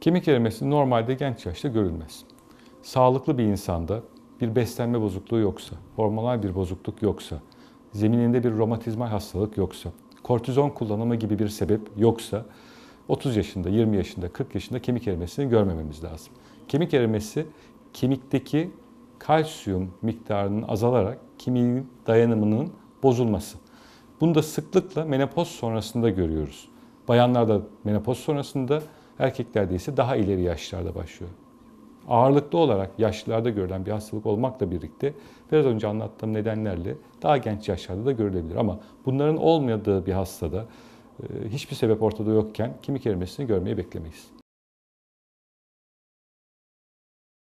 Kemik erimesi normalde genç yaşta görülmez. Sağlıklı bir insanda bir beslenme bozukluğu yoksa, hormonal bir bozukluk yoksa, zemininde bir romatizmal hastalık yoksa, kortizon kullanımı gibi bir sebep yoksa 30 yaşında, 20 yaşında, 40 yaşında kemik erimesini görmememiz lazım. Kemik erimesi kemikteki kalsiyum miktarının azalarak kemiğin dayanımının bozulması. Bunu da sıklıkla menopoz sonrasında görüyoruz. Bayanlarda menopoz sonrasında, erkeklerde ise daha ileri yaşlarda başlıyor. Ağırlıklı olarak yaşlılarda görülen bir hastalık olmakla birlikte biraz önce anlattığım nedenlerle daha genç yaşlarda da görülebilir. Ama bunların olmadığı bir hastada e, hiçbir sebep ortada yokken kimi kelimesini görmeyi beklemeyiz.